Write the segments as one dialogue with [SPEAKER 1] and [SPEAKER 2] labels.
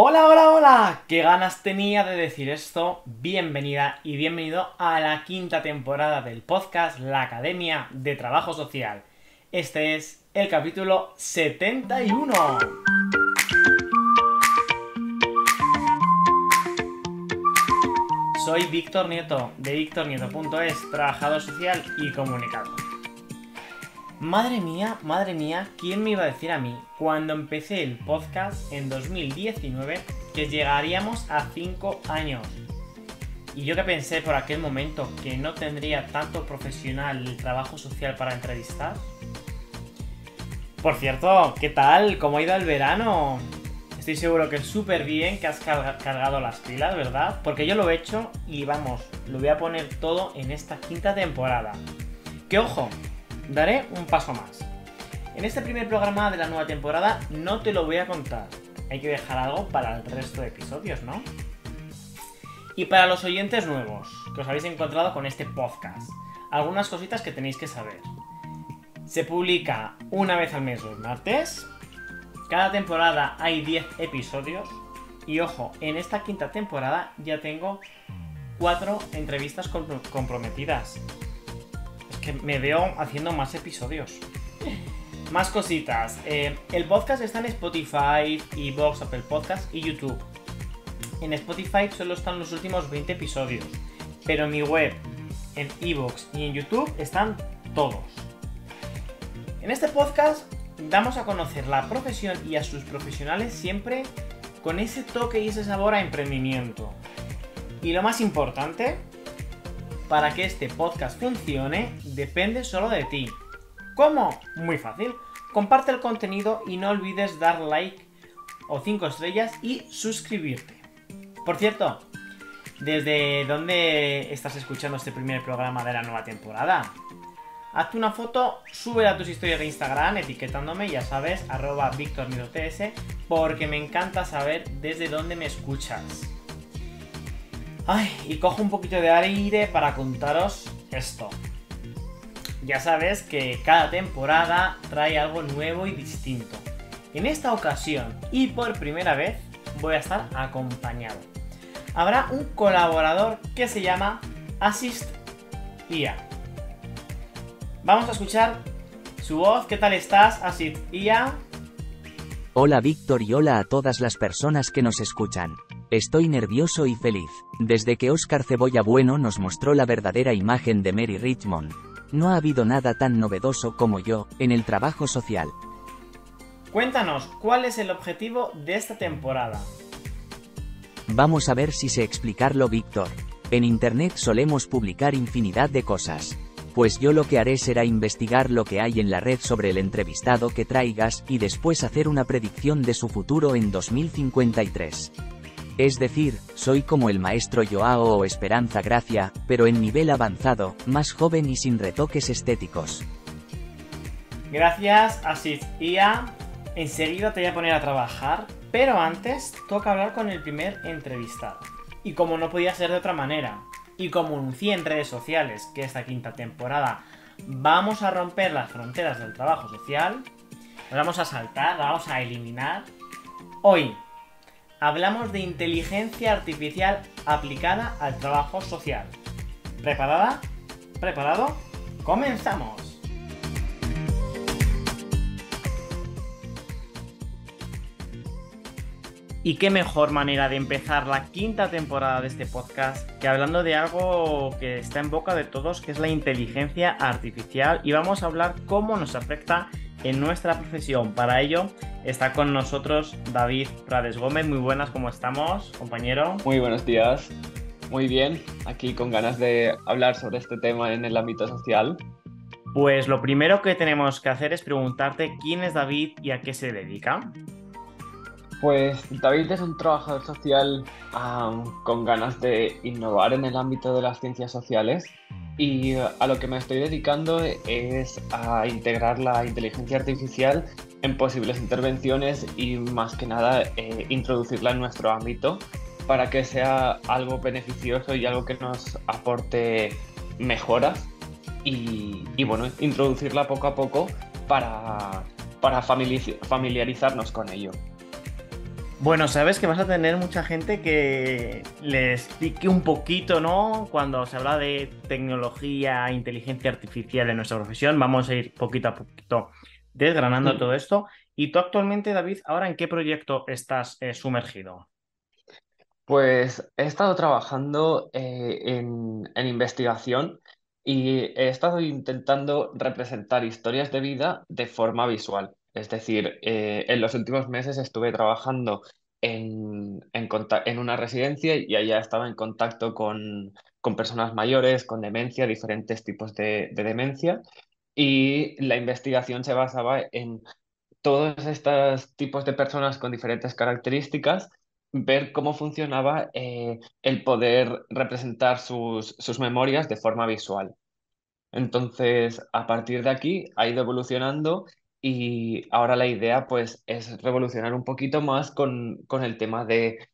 [SPEAKER 1] Hola, hola, hola. Qué ganas tenía de decir esto. Bienvenida y bienvenido a la quinta temporada del podcast La Academia de Trabajo Social. Este es el capítulo 71. Soy Víctor Nieto de victornieto.es, trabajador social y Comunicado. Madre mía, madre mía, ¿quién me iba a decir a mí cuando empecé el podcast en 2019 que llegaríamos a 5 años? Y yo que pensé por aquel momento que no tendría tanto profesional el trabajo social para entrevistar. Por cierto, ¿qué tal? ¿Cómo ha ido el verano? Estoy seguro que es súper bien que has cargado las pilas, ¿verdad? Porque yo lo he hecho y vamos, lo voy a poner todo en esta quinta temporada. ¡Qué ojo, daré un paso más. En este primer programa de la nueva temporada no te lo voy a contar. Hay que dejar algo para el resto de episodios, ¿no? Y para los oyentes nuevos que os habéis encontrado con este podcast, algunas cositas que tenéis que saber. Se publica una vez al mes los martes. Cada temporada hay 10 episodios. Y ojo, en esta quinta temporada ya tengo 4 entrevistas comprometidas me veo haciendo más episodios. Más cositas. Eh, el podcast está en Spotify, Evox, Apple Podcast y YouTube. En Spotify solo están los últimos 20 episodios, pero en mi web, en Evox y en YouTube están todos. En este podcast damos a conocer la profesión y a sus profesionales siempre con ese toque y ese sabor a emprendimiento. Y lo más importante, para que este podcast funcione depende solo de ti. ¿Cómo? Muy fácil. Comparte el contenido y no olvides dar like o 5 estrellas y suscribirte. Por cierto, ¿desde dónde estás escuchando este primer programa de la nueva temporada? Hazte una foto, sube a tus historias de Instagram etiquetándome, ya sabes, arroba victor-ts, porque me encanta saber desde dónde me escuchas. Ay, y cojo un poquito de aire para contaros esto. Ya sabes que cada temporada trae algo nuevo y distinto. En esta ocasión y por primera vez voy a estar acompañado. Habrá un colaborador que se llama Assist IA. Vamos a escuchar su voz. ¿Qué tal estás, Assist IA?
[SPEAKER 2] Hola Víctor y hola a todas las personas que nos escuchan. Estoy nervioso y feliz. Desde que Oscar Cebolla Bueno nos mostró la verdadera imagen de Mary Richmond, no ha habido nada tan novedoso como yo en el trabajo social.
[SPEAKER 1] Cuéntanos, ¿cuál es el objetivo de esta temporada?
[SPEAKER 2] Vamos a ver si sé explicarlo, Víctor. En Internet solemos publicar infinidad de cosas. Pues yo lo que haré será investigar lo que hay en la red sobre el entrevistado que traigas y después hacer una predicción de su futuro en 2053. Es decir, soy como el maestro Joao o Esperanza Gracia, pero en nivel avanzado, más joven y sin retoques estéticos.
[SPEAKER 1] Gracias, Asif Ia. Enseguida te voy a poner a trabajar, pero antes toca hablar con el primer entrevistado. Y como no podía ser de otra manera, y como anuncié en redes sociales que esta quinta temporada vamos a romper las fronteras del trabajo social, vamos a saltar, vamos a eliminar, hoy hablamos de inteligencia artificial aplicada al trabajo social. ¿Preparada? ¿Preparado? ¡Comenzamos! Y qué mejor manera de empezar la quinta temporada de este podcast que hablando de algo que está en boca de todos, que es la inteligencia artificial. Y vamos a hablar cómo nos afecta en nuestra profesión. Para ello está con nosotros David Prades Gómez. Muy
[SPEAKER 3] buenas, ¿cómo estamos, compañero? Muy buenos días. Muy bien, aquí con ganas de hablar sobre este tema en el ámbito social. Pues lo primero que tenemos que hacer es preguntarte quién es David y a qué se dedica. Pues David es un trabajador social con ganas de innovar en el ámbito de las ciencias sociales y a lo que me estoy dedicando es a integrar la inteligencia artificial en posibles intervenciones y más que nada eh, introducirla en nuestro ámbito para que sea algo beneficioso y algo que nos aporte mejoras y, bueno, introducirla poco a poco para familiarizarnos con ello.
[SPEAKER 1] Bueno, sabes que vas a tener mucha gente que le explique un poquito, ¿no? Cuando se habla de tecnología, inteligencia artificial en nuestra profesión, vamos a ir poquito a poquito desgranando mm. todo esto. ¿Y tú actualmente, David, ahora en qué proyecto estás eh, sumergido?
[SPEAKER 3] Pues he estado trabajando eh, en investigación y he estado intentando representar historias de vida de forma visual. Es decir, eh, en los últimos meses estuve trabajando en, una residencia y allá estaba en contacto con, personas mayores, con demencia, diferentes tipos de, demencia. Y la investigación se basaba en todos estos tipos de personas con diferentes características, ver cómo funcionaba eh, el poder representar sus, sus, memorias de forma visual. Entonces, a partir de aquí ha ido evolucionando y ahora la idea pues es revolucionar un poquito más con, con el tema de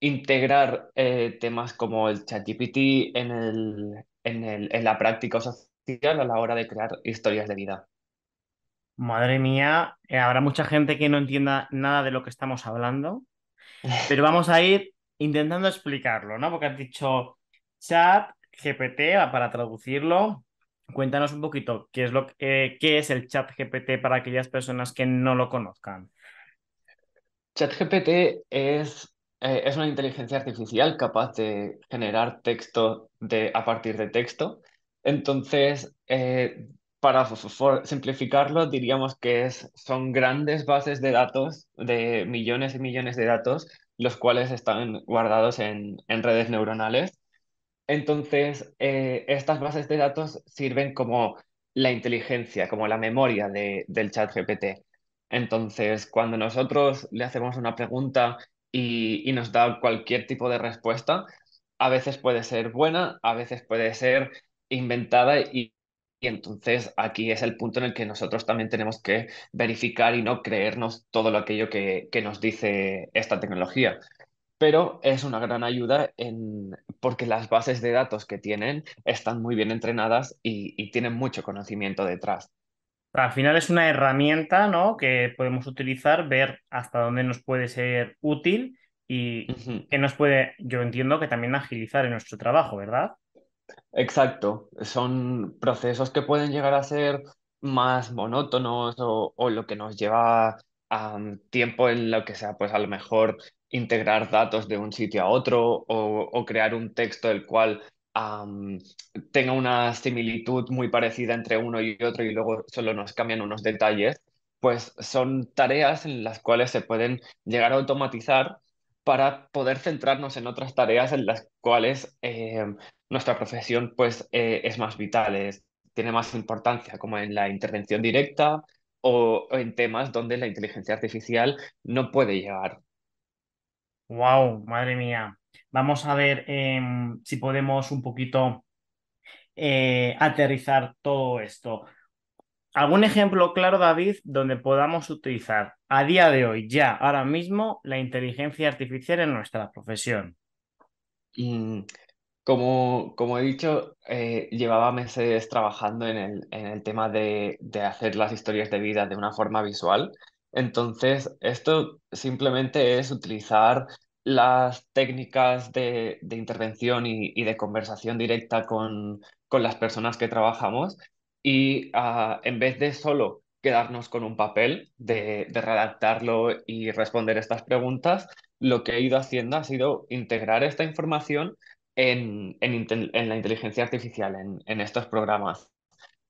[SPEAKER 3] integrar eh, temas como el ChatGPT en, en, el, en la práctica social a la hora de crear historias de vida.
[SPEAKER 1] Madre mía, eh, habrá mucha gente que no entienda nada de lo que estamos hablando, pero vamos a ir intentando explicarlo, ¿no? Porque has dicho chat, GPT, ah, para traducirlo, Cuéntanos un poquito qué es, lo, eh, es el ChatGPT para aquellas personas que no lo conozcan.
[SPEAKER 3] ChatGPT es, eh, es una inteligencia artificial capaz de generar texto de, a partir de texto. Entonces, eh, para simplificarlo, diríamos que es, son grandes bases de datos, de millones y millones de datos, los cuales están guardados en, en redes neuronales entonces, eh, estas bases de datos sirven como la inteligencia, como la memoria del chat GPT. Entonces, cuando nosotros le hacemos una pregunta y, nos da cualquier tipo de respuesta, a veces puede ser buena, a veces puede ser inventada y, entonces aquí es el punto en el que nosotros también tenemos que verificar y no creernos todo lo aquello que nos dice esta tecnología pero es una gran ayuda en, porque las bases de datos que tienen están muy bien entrenadas y, tienen mucho conocimiento detrás.
[SPEAKER 1] Al final es una herramienta ¿no? que podemos utilizar, ver hasta dónde nos puede ser útil y que nos puede, yo entiendo que también agilizar en nuestro trabajo,
[SPEAKER 3] ¿verdad? Exacto, son procesos que pueden llegar a ser más monótonos o, lo que nos lleva a tiempo en lo que sea, pues a lo mejor integrar datos de un sitio a otro o, crear un texto el cual tenga una similitud muy parecida entre uno y otro y luego solo nos cambian unos detalles, pues son tareas en las cuales se pueden llegar a automatizar para poder centrarnos en otras tareas en las cuales em, nuestra profesión pues, eh, es más vital, es, tiene más importancia, como en la intervención directa o en temas donde la inteligencia artificial no puede llegar.
[SPEAKER 1] Wow, madre mía. Vamos a ver em, si podemos un poquito eh, aterrizar todo esto. ¿Algún ejemplo claro, David, donde podamos utilizar a día de hoy, ya, ahora mismo, la inteligencia artificial en nuestra profesión?
[SPEAKER 3] como, como he dicho, eh, llevaba meses trabajando en el, en el tema de, de, hacer las historias de vida de una forma visual. Entonces, esto simplemente es utilizar las técnicas de, intervención y, de conversación directa con, las personas que trabajamos y ah, en vez de solo quedarnos con un papel de, redactarlo y responder estas preguntas, lo que he ido haciendo ha sido integrar esta información en, la inteligencia artificial, en estos programas.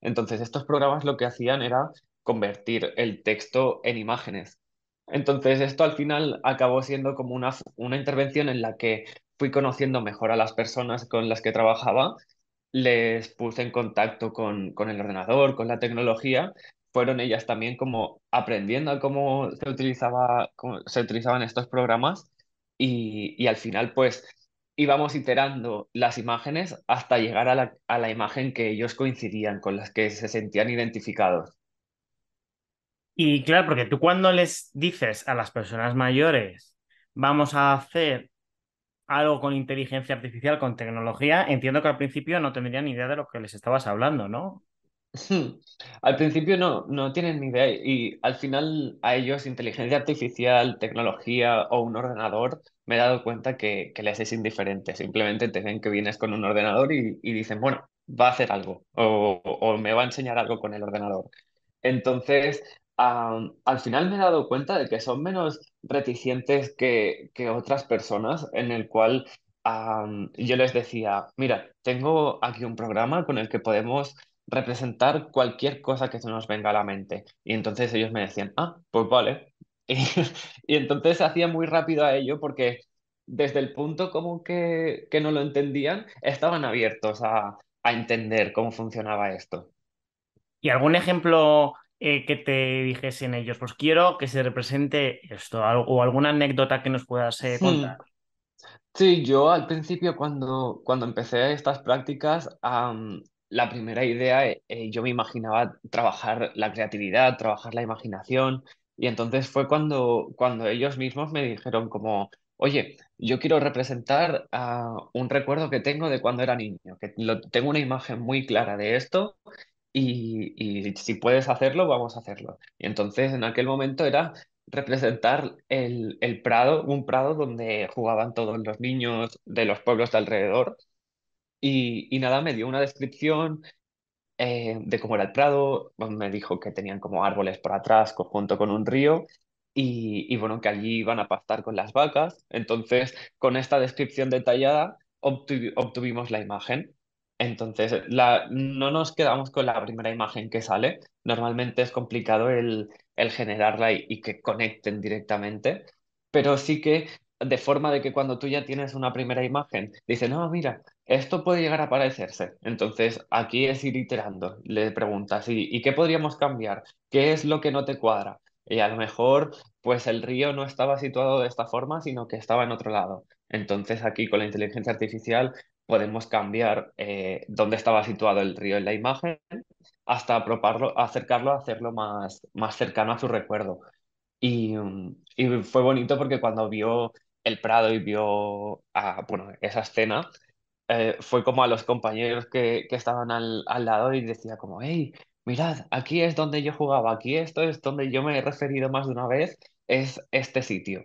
[SPEAKER 3] Entonces, estos programas lo que hacían era convertir el texto en imágenes entonces, esto al final acabó siendo como una, una intervención en la que fui conociendo mejor a las personas con las que trabajaba, les puse en contacto con, el ordenador, con la tecnología, fueron ellas también como aprendiendo cómo se, utilizaba, se utilizaban estos programas y, al final pues íbamos iterando las imágenes hasta llegar a la, a la imagen que ellos coincidían, con las que se sentían identificados.
[SPEAKER 1] Y claro, porque tú cuando les dices a las personas mayores, vamos a hacer algo con inteligencia artificial, con tecnología,
[SPEAKER 3] entiendo que al principio no tendrían ni idea de lo que les estabas hablando, ¿no? Hmm. Al principio no, no tienen ni idea y al final a ellos inteligencia artificial, tecnología o un ordenador, me he dado cuenta que, les es indiferente, simplemente te ven que vienes con un ordenador y, dicen, bueno, va a hacer algo o, me va a enseñar algo con el ordenador. Entonces, al final me he dado cuenta de que son menos reticentes que, que otras personas en el cual yo les decía, mira, tengo aquí un programa con el que podemos representar cualquier cosa que se nos venga a la mente. Y entonces ellos me decían, ah, pues vale. Y, entonces se hacía muy rápido a ello porque desde el punto como que, que no lo entendían, estaban abiertos a, a entender cómo funcionaba esto. ¿Y algún ejemplo
[SPEAKER 1] eh, que te dijesen ellos, pues quiero que se represente esto, o alguna anécdota que nos puedas eh, contar.
[SPEAKER 3] Sí, yo al principio cuando, cuando empecé estas prácticas, la primera idea, eh, eh, yo me imaginaba trabajar la creatividad, trabajar la imaginación, y entonces fue cuando, cuando ellos mismos me dijeron como, oye, yo quiero representar ah, un recuerdo que tengo de cuando era niño, que tengo una imagen muy clara de esto y, si puedes hacerlo, vamos a hacerlo. Y entonces en aquel momento era representar el, el prado, un prado donde jugaban todos los niños de los pueblos de alrededor. Y, y nada, me dio una descripción eh, de cómo era el prado, pues, me dijo que tenían como árboles por atrás junto con un río y, y, bueno, que allí iban a pastar con las vacas. Entonces, con esta descripción detallada obtuvimos la imagen. Entonces, no nos quedamos con la primera imagen que sale. Normalmente es complicado el, generarla y, que conecten directamente, pero sí que de forma de que cuando tú ya tienes una primera imagen, dices, no, mira, esto puede llegar a parecerse. Entonces, aquí es ir iterando. Le preguntas, ¿y qué podríamos cambiar? ¿Qué es lo que no te cuadra? Y a lo mejor, pues el río no estaba situado de esta forma, sino que estaba en otro lado. Entonces aquí con la inteligencia artificial podemos cambiar eh, dónde estaba situado el río en la imagen hasta aproparlo, acercarlo, hacerlo más, más cercano a su recuerdo. Y, y, fue bonito porque cuando vio el Prado y vio a, ah, bueno, esa escena, eh, fue como a los compañeros que, que estaban al, al, lado y decía como, hey, mirad, aquí es donde yo jugaba, aquí esto es donde yo me he referido más de una vez, es este sitio.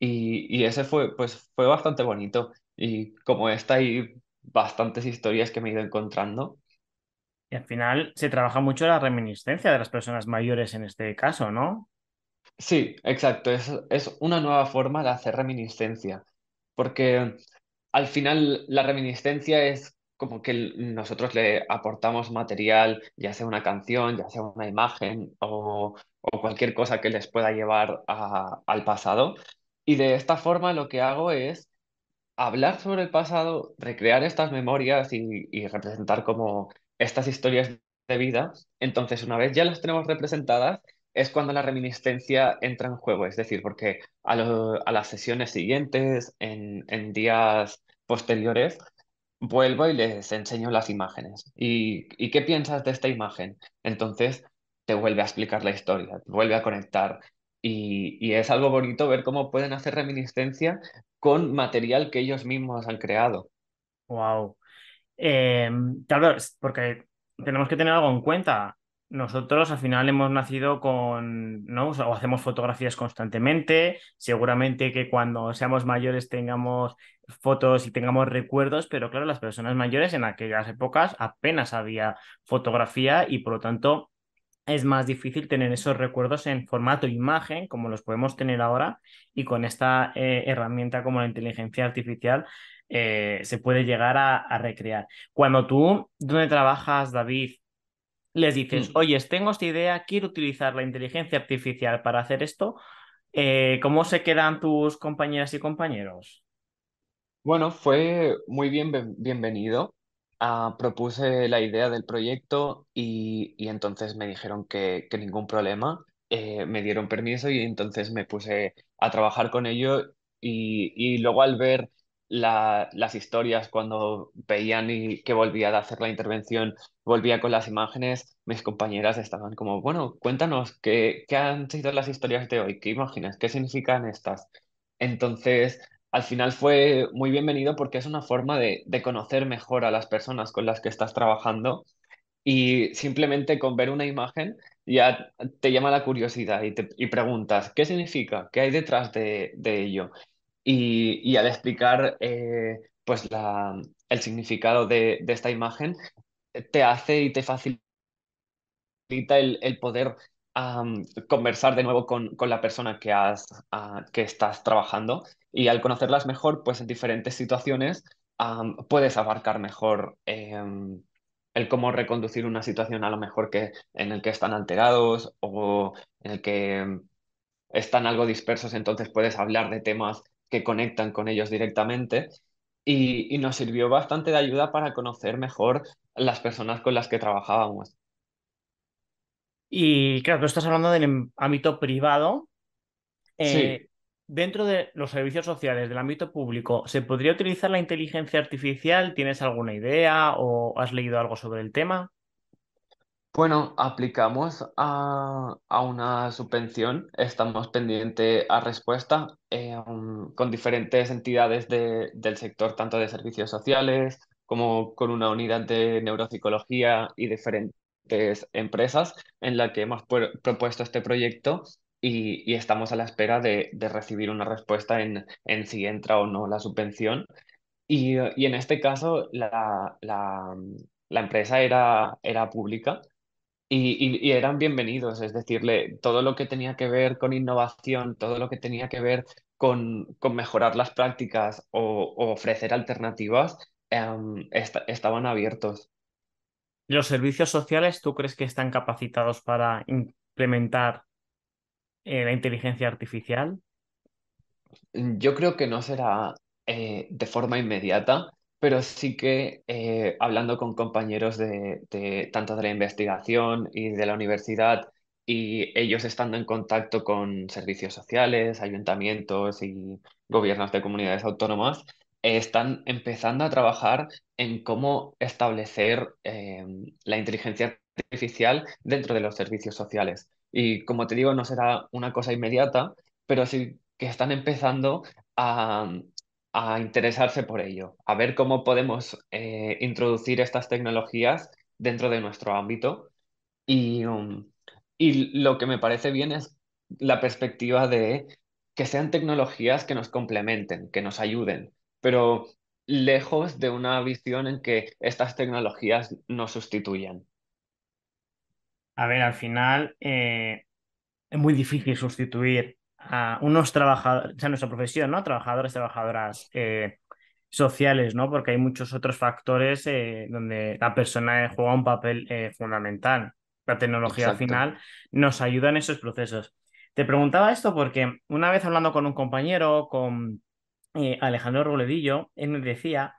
[SPEAKER 3] Y, y ese fue, pues, fue bastante bonito. Y como está ahí bastantes historias que me he ido encontrando. Y al final se trabaja mucho la reminiscencia de las personas mayores en este caso, ¿no? Sí, exacto. Es, una nueva forma de hacer reminiscencia, porque al final la reminiscencia es como que nosotros le aportamos material, ya sea una canción, ya sea una imagen o, cualquier cosa que les pueda llevar al pasado. Y de esta forma lo que hago es hablar sobre el pasado, recrear estas memorias y, representar como estas historias de vida, entonces una vez ya las tenemos representadas, es cuando la reminiscencia entra en juego, es decir, porque a, las sesiones siguientes, en, días posteriores, vuelvo y les enseño las imágenes. ¿Y qué piensas de esta imagen? Entonces te vuelve a explicar la historia, te vuelve a conectar. Y, es algo bonito ver cómo pueden hacer reminiscencia con material que ellos mismos han creado. Wow.
[SPEAKER 1] tal
[SPEAKER 3] vez, porque tenemos que tener algo en cuenta. Nosotros al
[SPEAKER 1] final hemos nacido con, ¿no? O, o hacemos fotografías constantemente. Seguramente que cuando seamos mayores tengamos fotos y tengamos recuerdos, pero claro, las personas mayores en aquellas épocas apenas había fotografía y por lo tanto es más difícil tener esos recuerdos en formato imagen, como los podemos tener ahora, y con esta eh, herramienta como la inteligencia artificial eh, se puede llegar a, recrear. Cuando tú, donde trabajas, David, les dices, oyes mm. oye, tengo esta idea, quiero utilizar la inteligencia artificial para hacer esto, eh, ¿cómo se quedan tus
[SPEAKER 3] compañeras y compañeros? Bueno, fue muy bien, bienvenido. Ah, propuse la idea del proyecto y, entonces me dijeron que, ningún problema, eh, me dieron permiso y entonces me puse a trabajar con ello y, luego al ver la, las historias cuando veían y que volvía a hacer la intervención, volvía con las imágenes, mis compañeras estaban como, bueno, cuéntanos qué, qué han sido las historias de hoy, qué imágenes, qué significan estas. Entonces, al final fue muy bienvenido porque es una forma de, conocer mejor a las personas con las que estás trabajando y simplemente con ver una imagen ya te llama la curiosidad y, preguntas, ¿qué significa? ¿Qué hay detrás de, ello? Y, al explicar eh, pues la, el significado de, esta imagen, te hace y te facilita el, el poder conversar de nuevo con, la persona que, has, ah, que estás trabajando y al conocerlas mejor, pues en diferentes situaciones puedes abarcar mejor em, el cómo reconducir una situación a lo mejor que en el que están alterados o en el que em, están algo dispersos, entonces puedes hablar de temas que conectan con ellos directamente. Y, y nos sirvió bastante de ayuda para conocer mejor las personas con las que trabajábamos. Y
[SPEAKER 1] claro, tú estás hablando del em, ámbito
[SPEAKER 3] privado. Eh,
[SPEAKER 1] dentro de los servicios sociales, del ámbito público, ¿se podría utilizar la inteligencia artificial? ¿Tienes alguna
[SPEAKER 3] idea o has leído algo sobre el tema? Bueno, aplicamos a, una subvención, estamos pendientes a respuesta eh, um, con diferentes entidades del sector, tanto de servicios sociales como con una unidad de neuropsicología y diferentes Empresas, en la que hemos propuesto este proyecto y, estamos a la espera de, recibir una respuesta en, en, si entra o no la subvención. Y, en este caso, mm, la, empresa era, era pública. Y, eran bienvenidos, es decirle, todo lo que tenía que ver con innovación, todo lo que tenía que ver con, con mejorar las prácticas o, ofrecer alternativas, em, estaban abiertos.
[SPEAKER 1] ¿Los servicios sociales tú crees que están capacitados para implementar eh, la inteligencia artificial?
[SPEAKER 3] Yo creo que no será eh, de forma inmediata, pero sí que eh, hablando con compañeros de, de, tanto de la investigación y de la universidad y ellos estando en contacto con servicios sociales, ayuntamientos y gobiernos de comunidades autónomas, están empezando a trabajar en cómo establecer em, la inteligencia artificial dentro de los servicios sociales. Y como te digo, no será una cosa inmediata, pero sí que están empezando a, interesarse por ello, a ver cómo podemos eh, introducir estas tecnologías dentro de nuestro ámbito. Um, y lo que me parece bien es la perspectiva de que sean tecnologías que nos complementen, que nos ayuden, pero lejos de una visión en que estas tecnologías nos sustituyan. A ver, al final
[SPEAKER 1] eh, es muy difícil sustituir a unos trabajadores, o sea, nuestra profesión, ¿no? Trabajadores, trabajadoras eh, sociales, ¿no? Porque hay muchos otros factores eh, donde la persona juega un papel fundamental. La tecnología al final nos ayuda en esos procesos. Te preguntaba esto porque una vez hablando con un compañero, con eh, Alejandro Robledillo, él nos decía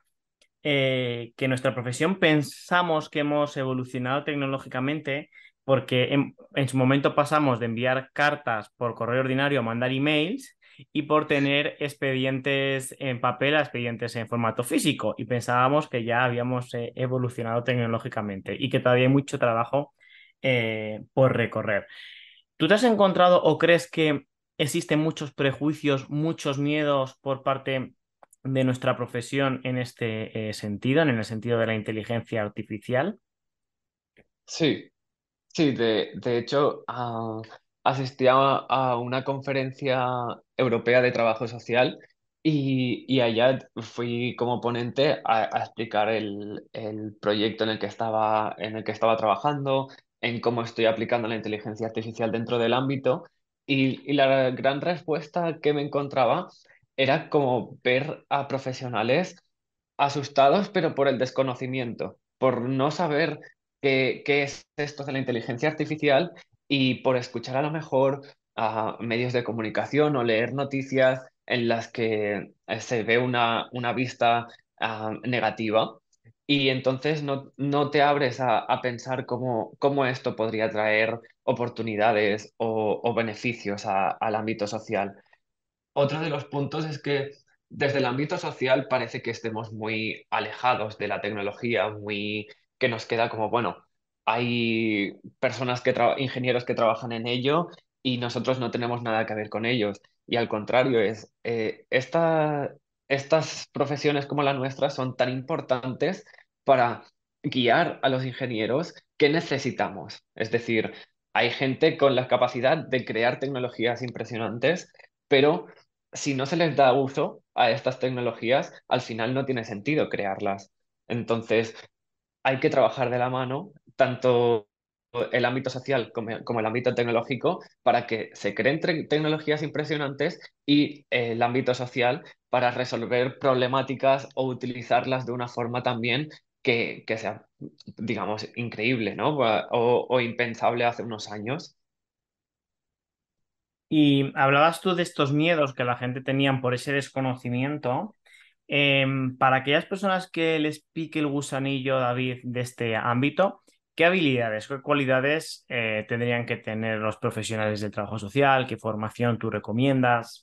[SPEAKER 1] eh, que en nuestra profesión pensamos que hemos evolucionado tecnológicamente porque en, su momento pasamos de enviar cartas por correo ordinario a mandar emails y por tener expedientes en papel a expedientes en formato físico y pensábamos que ya habíamos eh, evolucionado tecnológicamente y que todavía hay mucho trabajo por recorrer. ¿Tú te has encontrado o crees que existen muchos prejuicios, muchos miedos por parte de nuestra profesión en este eh, sentido, en el sentido de la
[SPEAKER 3] inteligencia artificial? Sí, sí, de, hecho, asistía ah, asistí a, una conferencia europea de trabajo social y, allá fui como ponente a, explicar el, proyecto en el, que estaba, en el que estaba trabajando, en cómo estoy aplicando la inteligencia artificial dentro del ámbito y, la gran respuesta que me encontraba era como ver a profesionales asustados, pero por el desconocimiento, por no saber qué, es esto de la inteligencia artificial y por escuchar a lo mejor a medios de comunicación o leer noticias en las que eh, se ve una, una vista ah, negativa y entonces no, te abres a, pensar cómo, cómo, esto podría traer oportunidades o, beneficios al ámbito social. Otro de los puntos es que desde el ámbito social parece que estemos muy alejados de la tecnología, muy que nos queda como, bueno, hay personas que ingenieros que trabajan en ello y nosotros no tenemos nada que ver con ellos. Y al contrario, es eh, estas profesiones como la nuestra son tan importantes para guiar a los ingenieros que necesitamos. Es decir, hay gente con la capacidad de crear tecnologías impresionantes, pero si no se les da uso a estas tecnologías, al final no tiene sentido crearlas. Entonces, hay que trabajar de la mano tanto el ámbito social como, el ámbito tecnológico para que se creen tecnologías impresionantes y eh, el ámbito social para resolver problemáticas o utilizarlas de una forma también que, sea, digamos, increíble, ¿no? O, impensable hace unos años.
[SPEAKER 1] Y hablabas tú de estos miedos que la gente tenía por ese desconocimiento. Em, para aquellas personas que les pique el gusanillo, David, de este ámbito, ¿qué habilidades, qué cualidades eh, tendrían que tener los profesionales del trabajo social? ¿Qué formación tú recomiendas?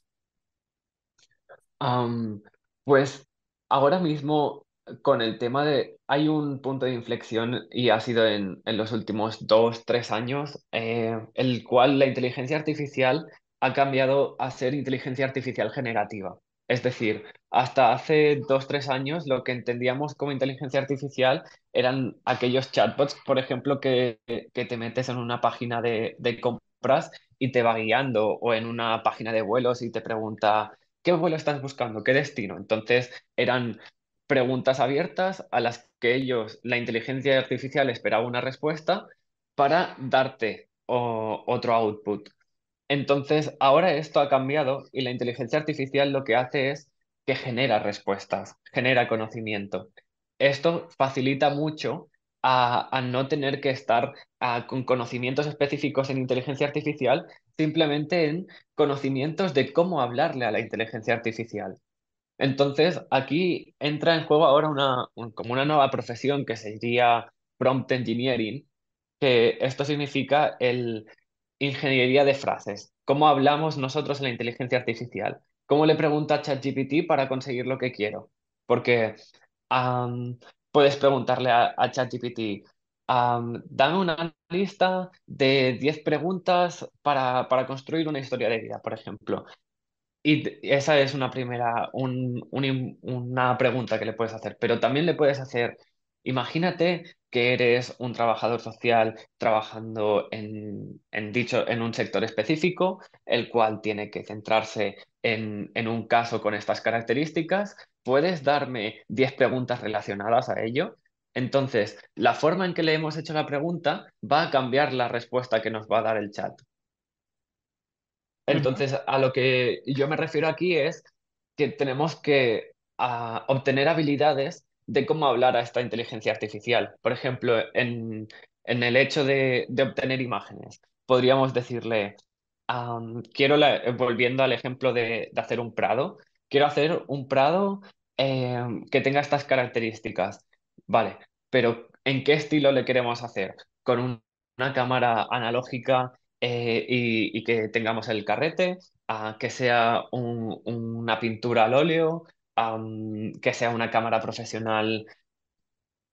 [SPEAKER 3] pues ahora mismo con el tema de, hay un punto de inflexión y ha sido en, los últimos dos, tres años, eh, el cual la inteligencia artificial ha cambiado a ser inteligencia artificial generativa. Es decir, hasta hace dos, tres años lo que entendíamos como inteligencia artificial eran aquellos chatbots, por ejemplo, que, te metes en una página de, de compras y te va guiando o en una página de vuelos y te pregunta, ¿qué vuelo estás buscando? ¿Qué destino? Entonces eran preguntas abiertas a las que ellos, la inteligencia artificial esperaba una respuesta para darte otro output. Entonces, ahora esto ha cambiado y la inteligencia artificial lo que hace es que genera respuestas, genera conocimiento. Esto facilita mucho a, no tener que estar con conocimientos específicos en inteligencia artificial, simplemente en conocimientos de cómo hablarle a la inteligencia artificial. Entonces, aquí entra en juego ahora una, como una nueva profesión que sería prompt engineering, que esto significa el ingeniería de frases. ¿Cómo hablamos nosotros en la inteligencia artificial? ¿Cómo le pregunta a ChatGPT para conseguir lo que quiero? Porque puedes preguntarle a, ChatGPT, dame una lista de 10 preguntas para construir una historia de vida, por ejemplo. Y esa es una primera, una pregunta que le puedes hacer, pero también le puedes hacer, imagínate que eres un trabajador social trabajando en, dicho, en un sector específico, el cual tiene que centrarse en, en un caso con estas características, puedes darme 10 preguntas relacionadas a ello. Entonces, la forma en que le hemos hecho la pregunta va a cambiar la respuesta que nos va a dar el chat. Entonces, a lo que yo me refiero aquí es que tenemos que ah, obtener habilidades de cómo hablar a esta inteligencia artificial. Por ejemplo, en, el hecho de, obtener imágenes, podríamos decirle, quiero, volviendo al ejemplo de, hacer un prado, quiero hacer un prado em, que tenga estas características. Vale, pero ¿en qué estilo le queremos hacer? ¿Con una cámara analógica eh, y, que tengamos el carrete, que sea una pintura al óleo, mm, que sea una cámara profesional.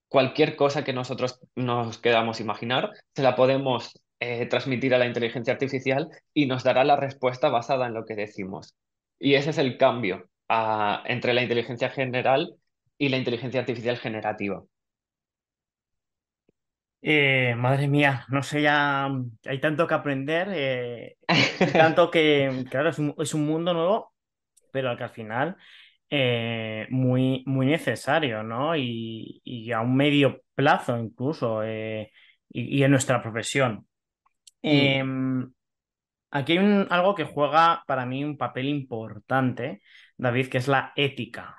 [SPEAKER 3] Cualquier cosa que nosotros nos quedamos imaginar, se la podemos eh, transmitir a la inteligencia artificial y nos dará la respuesta basada en lo que decimos. Y ese es el cambio entre la inteligencia general y la inteligencia artificial generativa.
[SPEAKER 1] Eh, madre mía, no sé, ya mm, hay tanto que aprender, eh, tanto que, claro, es un, mundo nuevo, pero que al final eh, muy, muy necesario, ¿no? Y, a un medio plazo incluso, y, en nuestra profesión. Mm. Em, aquí hay algo que juega para mí un papel importante, David, que es la ética.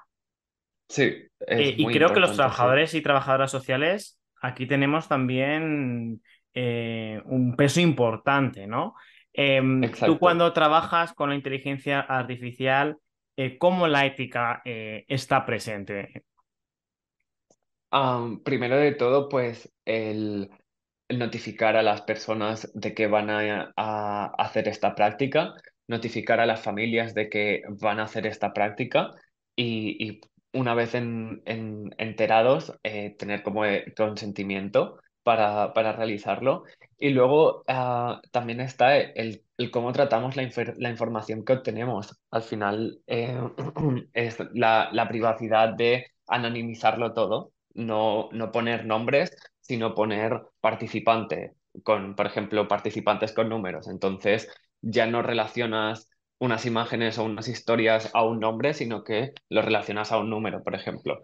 [SPEAKER 3] Sí. y creo que los trabajadores
[SPEAKER 1] y trabajadoras sociales aquí tenemos también eh, un peso importante, ¿no? Em, tú cuando trabajas con la inteligencia artificial, eh, ¿cómo la ética eh, está presente?
[SPEAKER 3] primero de todo, pues el, notificar a las personas de que van a, hacer esta práctica, notificar a las familias de que van a hacer esta práctica y una vez en, enterados, eh, tener como eh, consentimiento para, para realizarlo. Y luego ah, también está el, el, cómo tratamos la, información que obtenemos. Al final eh, es la, privacidad de anonimizarlo todo, no, no poner nombres, sino poner participante, con, por ejemplo, participantes con números. Entonces ya no relacionas unas imágenes o unas historias a un nombre, sino que lo relacionas a un número, por ejemplo.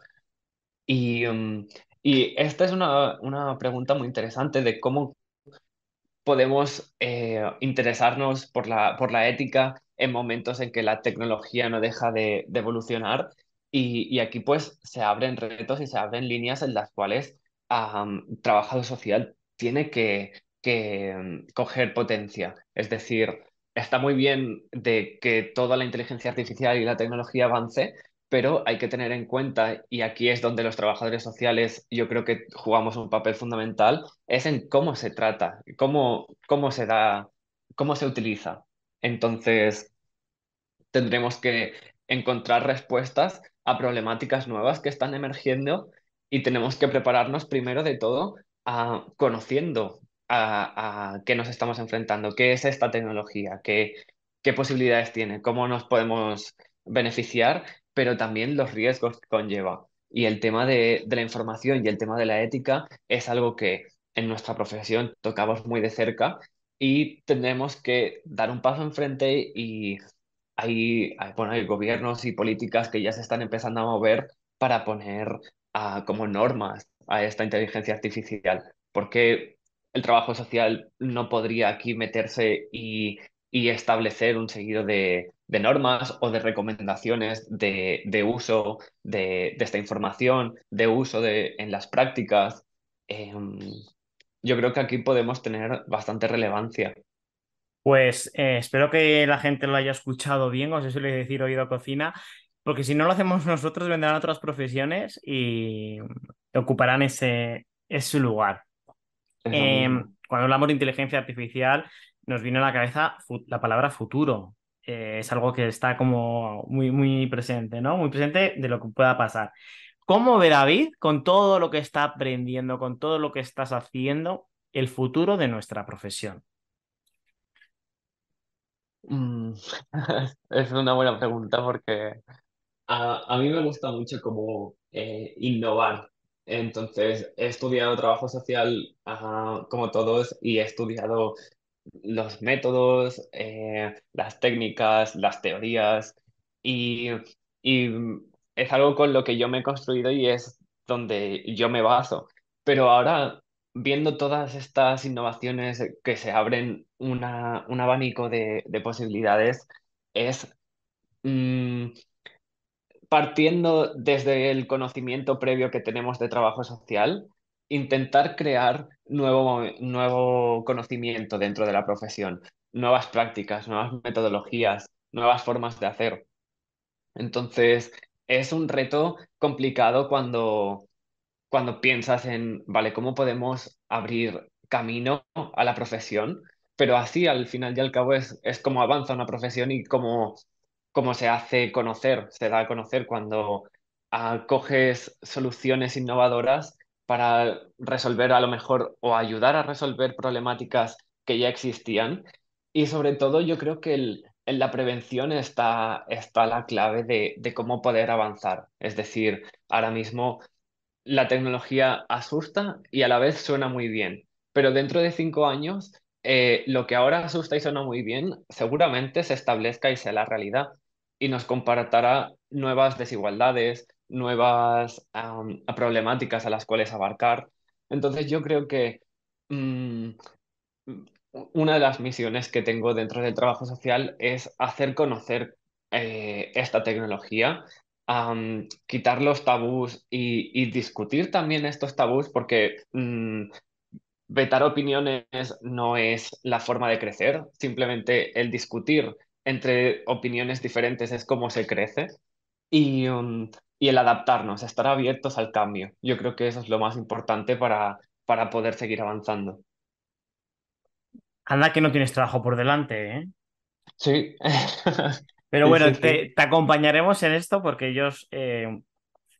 [SPEAKER 3] Y, mm, esta es una, pregunta muy interesante de cómo podemos eh, interesarnos por la, por la ética en momentos en que la tecnología no deja de, de evolucionar. Y, aquí pues se abren retos y se abren líneas en las cuales el trabajador social tiene que, mm, coger potencia. Es decir, está muy bien de que toda la inteligencia artificial y la tecnología avance, pero hay que tener en cuenta, y aquí es donde los trabajadores sociales yo creo que jugamos un papel fundamental, es en cómo se trata, cómo, cómo se da, cómo se utiliza. Entonces, tendremos que encontrar respuestas a problemáticas nuevas que están emergiendo y tenemos que prepararnos primero de todo a conociendo a, qué nos estamos enfrentando, qué es esta tecnología, qué, qué posibilidades tiene, cómo nos podemos beneficiar, pero también los riesgos que conlleva. Y el tema de, la información y el tema de la ética es algo que en nuestra profesión tocamos muy de cerca y tenemos que dar un paso enfrente y hay, ah, bueno, hay gobiernos y políticas que ya se están empezando a mover para poner ah, como normas a esta inteligencia artificial, porque el trabajo social no podría aquí meterse y, establecer un seguido de, normas o de recomendaciones de, uso de, esta información, de uso de en las prácticas. Em, yo creo que aquí podemos tener bastante relevancia.
[SPEAKER 1] Pues eh, espero que la gente lo haya escuchado bien, o se suele decir oído a cocina, porque si no lo hacemos nosotros vendrán otras profesiones y ocuparán ese, su lugar. Em, cuando hablamos de inteligencia artificial, nos vino a la cabeza la palabra futuro. Eh, es algo que está como muy, muy presente, ¿no? Muy presente de lo que pueda pasar. ¿Cómo ve David, con todo lo que está aprendiendo, con todo lo que estás haciendo, el futuro de nuestra profesión?
[SPEAKER 3] Mm, es una buena pregunta porque a, mí me gusta mucho como eh, innovar entonces, he estudiado trabajo social como todos y he estudiado los métodos, eh, las técnicas, las teorías y, es algo con lo que yo me he construido y es donde yo me baso. Pero ahora, viendo todas estas innovaciones que se abren una, un abanico de, posibilidades, es... Mm, partiendo desde el conocimiento previo que tenemos de trabajo social, intentar crear nuevo, nuevo conocimiento dentro de la profesión, nuevas prácticas, nuevas metodologías, nuevas formas de hacer. Entonces, es un reto complicado cuando, cuando piensas en, vale, ¿cómo podemos abrir camino a la profesión? Pero así, al final y al cabo, es, es como avanza una profesión y cómo cómo se hace conocer, se da a conocer cuando ah, coges soluciones innovadoras para resolver a lo mejor o ayudar a resolver problemáticas que ya existían. Y sobre todo yo creo que en la prevención está, está la clave de, cómo poder avanzar. Es decir, ahora mismo la tecnología asusta y a la vez suena muy bien, pero dentro de cinco años eh, lo que ahora asusta y suena muy bien seguramente se establezca y sea la realidad y nos compartirá nuevas desigualdades, nuevas problemáticas a las cuales abarcar. Entonces yo creo que mm, una de las misiones que tengo dentro del trabajo social es hacer conocer eh, esta tecnología, quitar los tabús y, discutir también estos tabús porque mm, vetar opiniones no es la forma de crecer, simplemente el discutir entre opiniones diferentes es cómo se crece um, y, el adaptarnos, estar abiertos al cambio. Yo creo que eso es lo más importante para, para poder seguir avanzando.
[SPEAKER 1] Anda que no tienes trabajo por delante, ¿eh? Sí. Pero bueno, Te,
[SPEAKER 3] acompañaremos en
[SPEAKER 1] esto porque yo eh,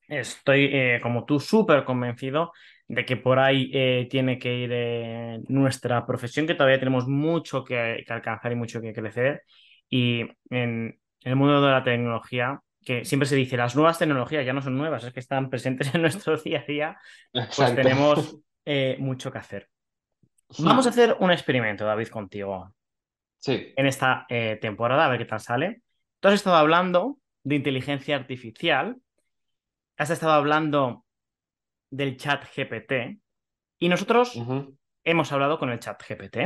[SPEAKER 1] estoy, eh, como tú, súper convencido de que por ahí tiene que ir nuestra profesión, que todavía tenemos mucho que, alcanzar y mucho que crecer. Y en, el mundo de la tecnología, que siempre se dice, las nuevas tecnologías ya no son nuevas, es que están presentes en nuestro día a día, pues tenemos eh, mucho que hacer. Vamos a hacer un experimento, David, contigo. Sí. En esta eh, temporada, a ver qué tal sale. Tú has estado hablando de inteligencia artificial, has estado hablando del chat GPT, y nosotros hemos hablado con el chat GPT.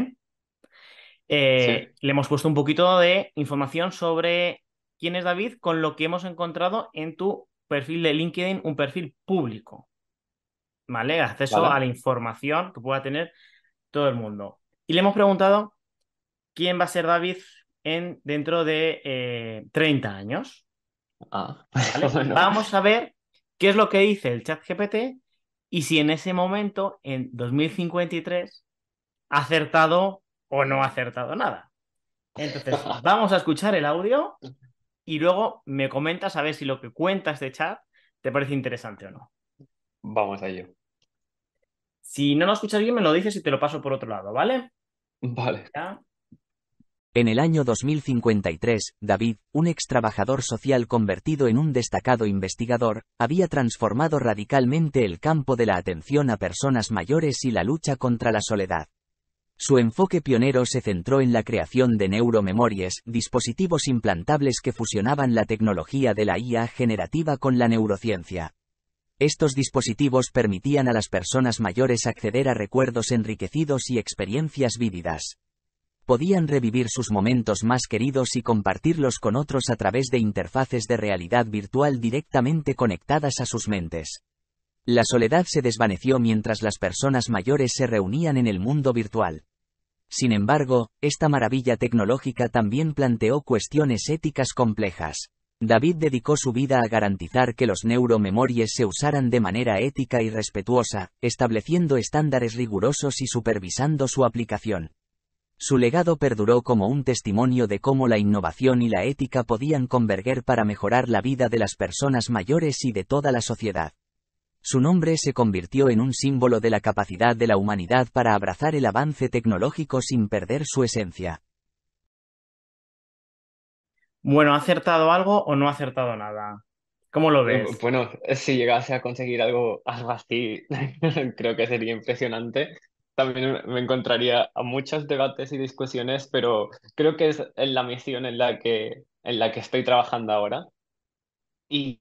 [SPEAKER 1] Eh, le hemos puesto un poquito de información sobre quién es David con lo que hemos encontrado en tu perfil de LinkedIn, un perfil público. ¿Vale? Acceso a la información que pueda tener todo el mundo. Y le hemos preguntado quién va a ser David en, dentro de 30 eh, años. Ah, Vamos a ver qué es lo que dice el chat GPT y si en ese momento, en 2053, ha acertado o no ha acertado nada. Entonces, vamos a escuchar el audio y luego me comentas a ver si lo que cuentas de chat te parece interesante o no. Vamos a ello. Si no lo escuchas bien, me lo dices y te lo paso por otro lado, ¿vale? Vale. vale
[SPEAKER 2] En el año 2053, David, un ex trabajador social convertido en un destacado investigador, había transformado radicalmente el campo de la atención a personas mayores y la lucha contra la soledad. Su enfoque pionero se centró en la creación de neuromemories, dispositivos implantables que fusionaban la tecnología de la IA generativa con la neurociencia. Estos dispositivos permitían a las personas mayores acceder a recuerdos enriquecidos y experiencias vívidas. Podían revivir sus momentos más queridos y compartirlos con otros a través de interfaces de realidad virtual directamente conectadas a sus mentes. La soledad se desvaneció mientras las personas mayores se reunían en el mundo virtual. Sin embargo, esta maravilla tecnológica también planteó cuestiones éticas complejas. David dedicó su vida a garantizar que los neuromemories se usaran de manera ética y respetuosa, estableciendo estándares rigurosos y supervisando su aplicación. Su legado perduró como un testimonio de cómo la innovación y la ética podían converger para mejorar la vida de las personas mayores y de toda la sociedad. Su nombre se convirtió en un símbolo de la capacidad de la humanidad para abrazar el avance tecnológico sin perder su esencia.
[SPEAKER 1] Bueno, ¿ha acertado algo o no ha acertado nada?
[SPEAKER 3] ¿Cómo lo ves? Bueno, si llegase a conseguir algo así, creo que sería impresionante. También me encontraría a muchos debates y discusiones, pero creo que es en la misión en la que, en la que estoy trabajando ahora. Y,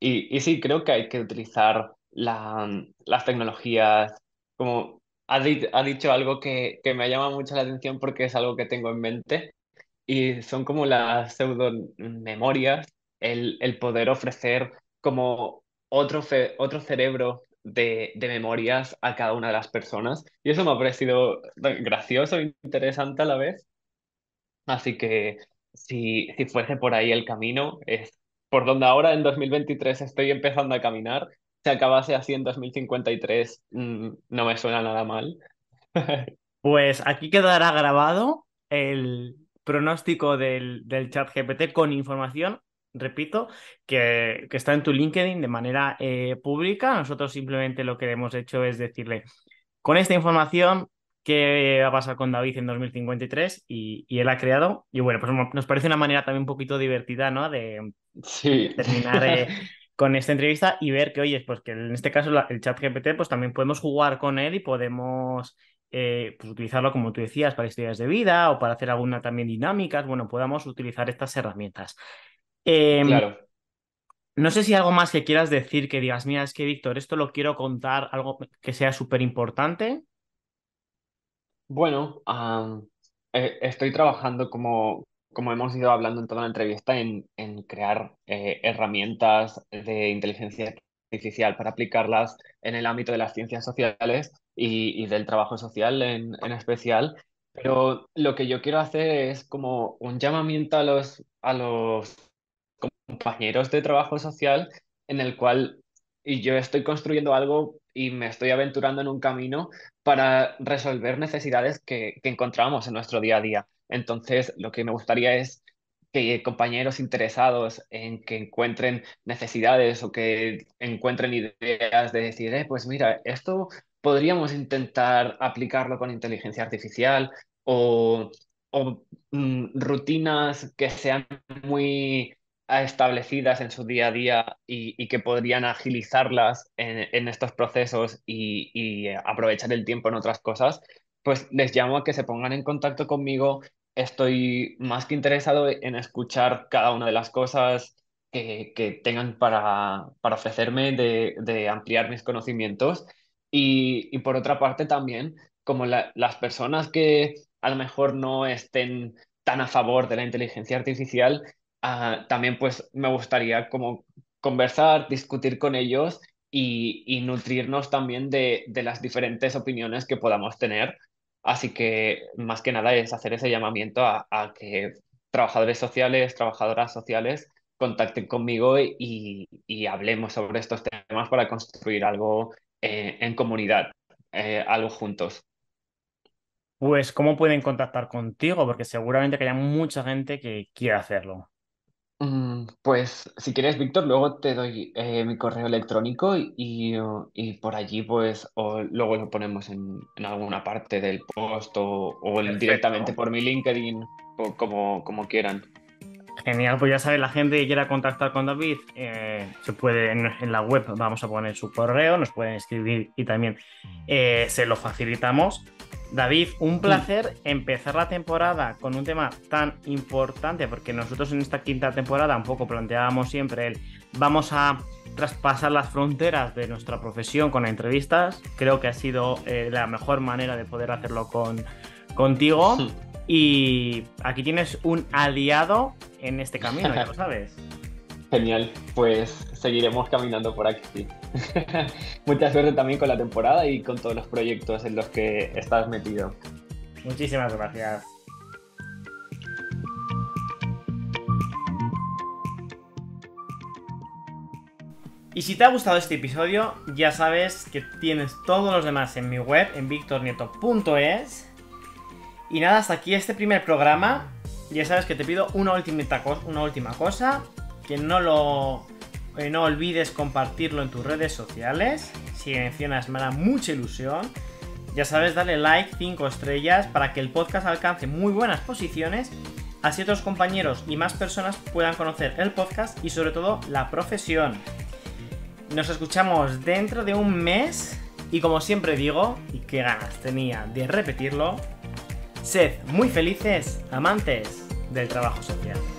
[SPEAKER 3] y, y, sí, creo que hay que utilizar mm, las tecnologías. Como ha, ha dicho algo que, que, me llama mucho la atención porque es algo que tengo en mente. Y son como las pseudo memorias, el, el poder ofrecer como otro, otro cerebro de, de, memorias a cada una de las personas. Y eso me ha parecido gracioso e interesante a la vez. Así que si, si fuese por ahí el camino, es por donde ahora en 2023 estoy empezando a caminar, si acabase así en 2053, mm, no me suena nada mal.
[SPEAKER 1] pues aquí quedará grabado el pronóstico del, chat GPT con información repito, que, está en tu LinkedIn de manera eh, pública. Nosotros simplemente lo que hemos hecho es decirle, con esta información qué va a pasar con David en 2053 y, él ha creado. Y bueno, pues nos parece una manera también un poquito divertida, ¿no? De terminar eh, con esta entrevista y ver que, oye, pues que en este caso el chat GPT, pues también podemos jugar con él y podemos eh, pues utilizarlo, como tú decías, para historias de vida o para hacer alguna también dinámicas. Bueno, podamos utilizar estas herramientas. Em, claro. No sé si algo más que quieras decir que digas, mira, es que Víctor, esto lo quiero contar, algo que sea súper importante
[SPEAKER 3] bueno, eh, estoy trabajando como, como hemos ido hablando en toda la entrevista en, en crear eh, herramientas de inteligencia artificial para aplicarlas en el ámbito de las ciencias sociales y, del trabajo social en, en especial. Pero lo que yo quiero hacer es como un llamamiento a los, a los compañeros de trabajo social en el cual yo estoy construyendo algo y me estoy aventurando en un camino para resolver necesidades que, encontramos en nuestro día a día. Entonces, lo que me gustaría es que compañeros interesados en que encuentren necesidades o que encuentren ideas de decir, eh, pues mira, esto podríamos intentar aplicarlo con inteligencia artificial o, mm, rutinas que sean muy establecidas en su día a día y, que podrían agilizarlas en, estos procesos y, aprovechar el tiempo en otras cosas, pues les llamo a que se pongan en contacto conmigo. Estoy más que interesado en escuchar cada una de las cosas que, tengan para, para ofrecerme, de, ampliar mis conocimientos. Y, por otra parte también, como las personas que a lo mejor no estén tan a favor de la inteligencia artificial, Ah, también pues me gustaría como conversar, discutir con ellos y, nutrirnos también de, las diferentes opiniones que podamos tener. Así que más que nada es hacer ese llamamiento a, que trabajadores sociales, trabajadoras sociales contacten conmigo y, hablemos sobre estos temas para construir algo eh, en comunidad, eh, algo juntos
[SPEAKER 1] pues cómo pueden contactar contigo, porque seguramente que haya mucha gente que
[SPEAKER 3] quiera hacerlo. Mm, pues si quieres, Víctor, luego te doy eh, mi correo electrónico y, por allí pues o luego lo ponemos en, en alguna parte del post o, directamente por mi LinkedIn o como, como quieran.
[SPEAKER 1] Genial, pues ya sabes, la gente que quiera contactar con David, eh, se puede en, la web, vamos a poner su correo, nos pueden escribir y también eh, se lo facilitamos. David, un mm. placer empezar la temporada con un tema tan importante, porque nosotros en esta quinta temporada un poco planteábamos siempre el vamos a traspasar las fronteras de nuestra profesión con entrevistas. Creo que ha sido eh, la mejor manera de poder hacerlo con, contigo. Y aquí tienes un aliado en este camino, ya lo
[SPEAKER 3] sabes. Genial, pues seguiremos caminando por aquí. Mucha suerte también con la temporada y con todos los proyectos en los que estás metido. Muchísimas gracias.
[SPEAKER 1] Y si te ha gustado este episodio, ya sabes que tienes todos los demás en mi web, en victornieto.es. Y nada, hasta aquí este primer programa. Ya sabes que te pido una última, cosa, una última cosa, que no lo eh, no olvides compartirlo en tus redes sociales. Si mencionas me hará mucha ilusión. Ya sabes, dale like, cinco estrellas, para que el podcast alcance muy buenas posiciones. Así otros compañeros y más personas puedan conocer el podcast y sobre todo la profesión. Nos escuchamos dentro de un mes y como siempre digo, y qué ganas tenía de repetirlo, sed muy felices, amantes del trabajo social.